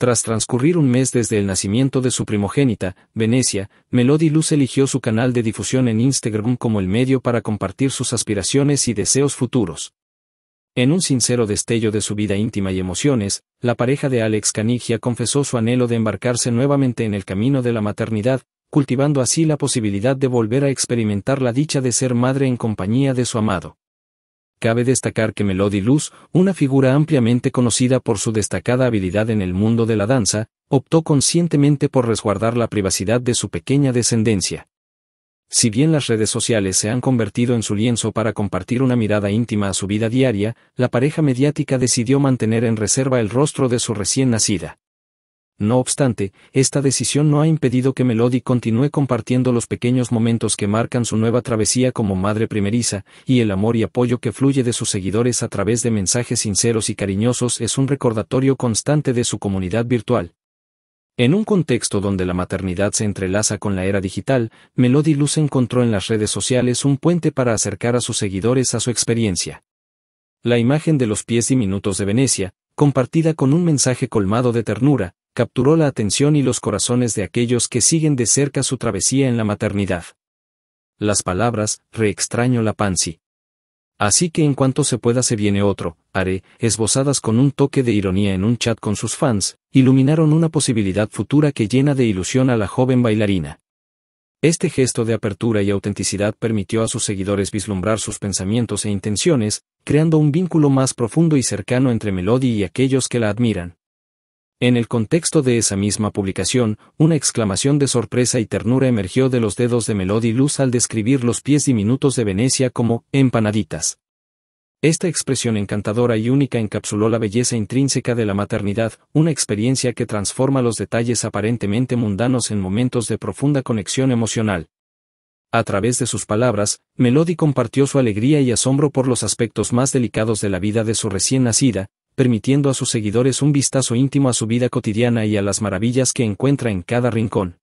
Tras transcurrir un mes desde el nacimiento de su primogénita, Venecia, Melody Luz eligió su canal de difusión en Instagram como el medio para compartir sus aspiraciones y deseos futuros. En un sincero destello de su vida íntima y emociones, la pareja de Alex Canigia confesó su anhelo de embarcarse nuevamente en el camino de la maternidad, cultivando así la posibilidad de volver a experimentar la dicha de ser madre en compañía de su amado. Cabe destacar que Melody Luz, una figura ampliamente conocida por su destacada habilidad en el mundo de la danza, optó conscientemente por resguardar la privacidad de su pequeña descendencia. Si bien las redes sociales se han convertido en su lienzo para compartir una mirada íntima a su vida diaria, la pareja mediática decidió mantener en reserva el rostro de su recién nacida. No obstante, esta decisión no ha impedido que Melody continúe compartiendo los pequeños momentos que marcan su nueva travesía como madre primeriza, y el amor y apoyo que fluye de sus seguidores a través de mensajes sinceros y cariñosos es un recordatorio constante de su comunidad virtual. En un contexto donde la maternidad se entrelaza con la era digital, Melody Luz encontró en las redes sociales un puente para acercar a sus seguidores a su experiencia. La imagen de los pies diminutos de Venecia, compartida con un mensaje colmado de ternura, capturó la atención y los corazones de aquellos que siguen de cerca su travesía en la maternidad. Las palabras, re extraño la pansi. Así que en cuanto se pueda se viene otro, haré, esbozadas con un toque de ironía en un chat con sus fans, iluminaron una posibilidad futura que llena de ilusión a la joven bailarina. Este gesto de apertura y autenticidad permitió a sus seguidores vislumbrar sus pensamientos e intenciones, creando un vínculo más profundo y cercano entre Melody y aquellos que la admiran. En el contexto de esa misma publicación, una exclamación de sorpresa y ternura emergió de los dedos de Melody Luz al describir los pies diminutos de Venecia como empanaditas. Esta expresión encantadora y única encapsuló la belleza intrínseca de la maternidad, una experiencia que transforma los detalles aparentemente mundanos en momentos de profunda conexión emocional. A través de sus palabras, Melody compartió su alegría y asombro por los aspectos más delicados de la vida de su recién nacida, permitiendo a sus seguidores un vistazo íntimo a su vida cotidiana y a las maravillas que encuentra en cada rincón.